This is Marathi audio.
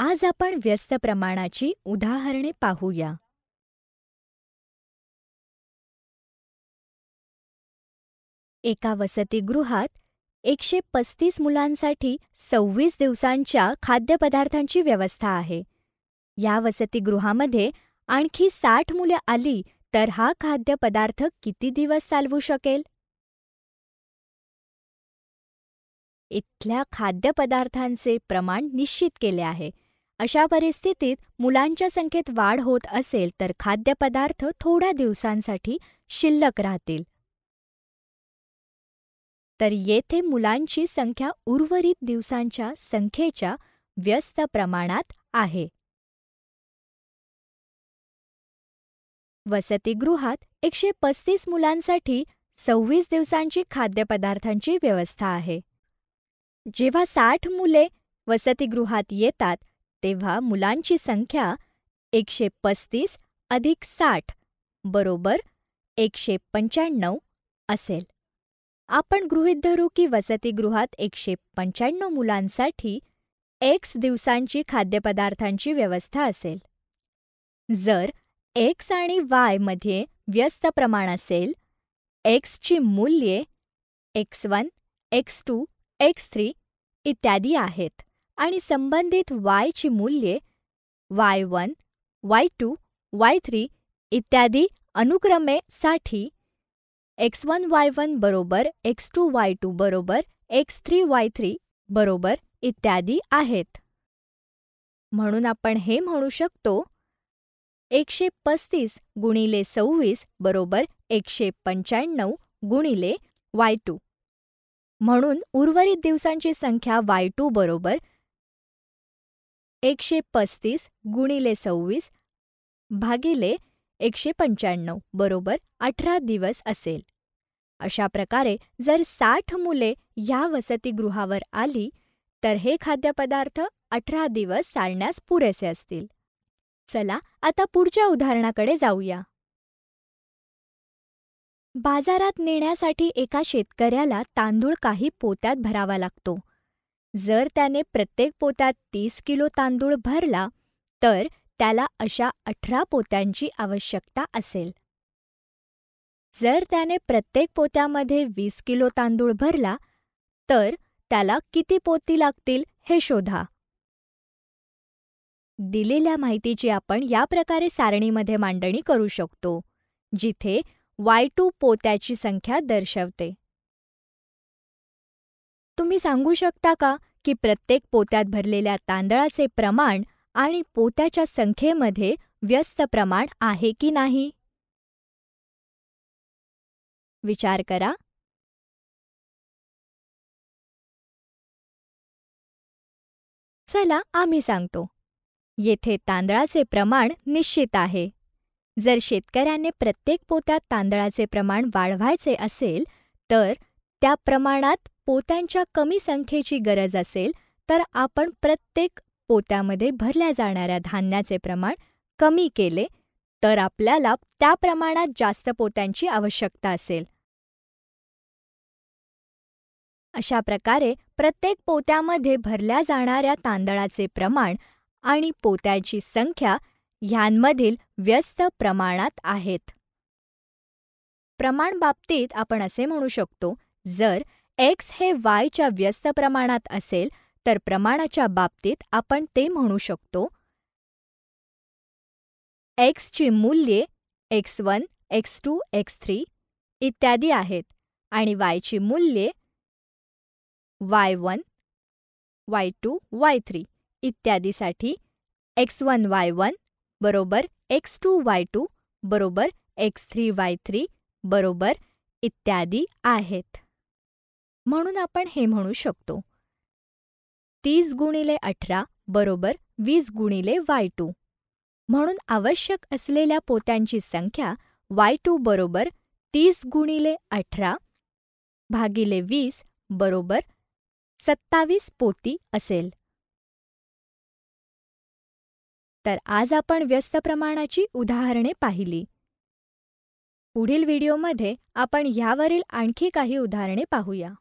आज आपण व्यस्त प्रमाणाची उदाहरणे पाहूया एका वसतिगृहात एकशे पस्तीस मुलांसाठी सव्वीस दिवसांच्या खाद्यपदार्थांची व्यवस्था आहे या वसतिगृहामध्ये आणखी साठ मुले आली तर हा खाद्यपदार्थ किती दिवस चालवू शकेल इथल्या खाद्यपदार्थांचे प्रमाण निश्चित केले आहे अशा परिस्थितीत मुलांच्या संख्येत वाढ होत असेल तर खाद्यपदार्थ थोड्या दिवसांसाठी शिल्लक राहतील तर येथे मुलांची संख्या उर्वरित दिवसांच्या संख्येच्या व्यस्त प्रमाणात आहे वसतिगृहात एकशे पस्तीस मुलांसाठी सव्वीस दिवसांची खाद्यपदार्थांची व्यवस्था आहे जेव्हा साठ मुले वसतिगृहात येतात तेव्हा मुलांची संख्या एकशे पस्तीस अधिक साठ बरोबर एकशे पंच्याण्णव असेल आपण गृहीत धरू की वसतिगृहात एकशे पंच्याण्णव मुलांसाठी एक्स दिवसांची खाद्यपदार्थांची व्यवस्था असेल जर एक्स आणि वायमध्ये व्यस्त प्रमाण असेल एक्सची मूल्ये x one x two x three इत्यादी आहेत आणि संबंधित वायची मूल्ये y one y two y three इत्यादी अनुक्रमे साठी एक्स वन वाय वन बरोबर एक्स टू वाय टू बरोबर एक्स थ्री वाय थ्री बरोबर इत्यादी आहेत म्हणून आपण हे म्हणू शकतो एकशे पस्तीस गुणिले सव्वीस बरोबर एकशे पंच्याण्णव गुणिले वाय टू म्हणून उर्वरित दिवसांची संख्या वाय टू बरोबर एकशे पस्तीस गुणिले सव्वीस भागिले एकशे पंच्याण्णव बरोबर अठरा दिवस असेल अशा प्रकारे जर साठ मुले ह्या वसतिगृहावर आली तर हे खाद्यपदार्थ अठरा दिवस चालण्यास पुरेसे असतील चला आता पुढच्या उदाहरणाकडे जाऊया बाजारात नेण्यासाठी एका शेतकऱ्याला तांदूळ काही पोत्यात भरावा लागतो जर त्याने प्रत्येक पोत्यात तीस किलो तांदूळ भरला तर त्याला अशा अठरा पोत्यांची आवश्यकता असेल जर त्याने प्रत्येक पोत्यामध्ये वीस किलो तांदूळ भरला तर त्याला किती पोती लागतील हे शोधा दिलेल्या माहितीची आपण या प्रकारे सारणीमध्ये मांडणी करू शकतो जिथे वाय टू पोत्याची संख्या दर्शवते तुम्ही सांगू शकता का की प्रत्येक पोत्यात भरलेल्या तांदळाचे प्रमाण आणि पोत्याच्या संख्येमध्ये व्यस्त प्रमाण आहे की नाही विचार करा चला आम्ही सांगतो येथे तांदळाचे प्रमाण निश्चित आहे जर शेतकऱ्याने प्रत्येक पोत्यात तांदळाचे प्रमाण वाढवायचे असेल तर त्या प्रमाणात पोत्यांच्या कमी संख्येची गरज असेल तर आपण प्रत्येक पोत्यामध्ये भरल्या जाणाऱ्या धान्याचे प्रमाण कमी केले तर आपल्याला त्या प्रमाणात जास्त पोत्यांची आवश्यकता असेल अशा प्रकारे प्रत्येक पोत्यामध्ये भरल्या जाणाऱ्या तांदळाचे प्रमाण आणि पोत्यांची संख्या ह्यांमधील व्यस्त प्रमाणात आहेत प्रमाण बाबतीत आपण असे म्हणू शकतो जर एक्स हे वायच्या व्यस्त प्रमाणात असेल तर प्रमाणाच्या बाबतीत आपण ते म्हणू शकतो एक्सची मूल्ये x one x two x three इत्यादी आहेत आणि वायची मूल्ये y one y two y three इत्यादीसाठी एक्स वन वाय वन बरोबर एक्स टू वाय टू बरोबर एक्स थ्री वाय थ्री बरोबर इत्यादी आहेत म्हणून आपण हे म्हणू शकतो तीस गुणिले अठरा बरोबर वीस गुणिले वाय टू म्हणून आवश्यक असलेल्या पोत्यांची संख्या वाय टू बरोबर तीस गुणिले अठरा भागिले वीस बरोबर सत्तावीस पोती असेल तर आज आपण व्यस्त प्रमाणाची उदाहरणे पाहिली पुढील व्हिडिओमध्ये आपण यावरील आणखी काही उदाहरणे पाहूया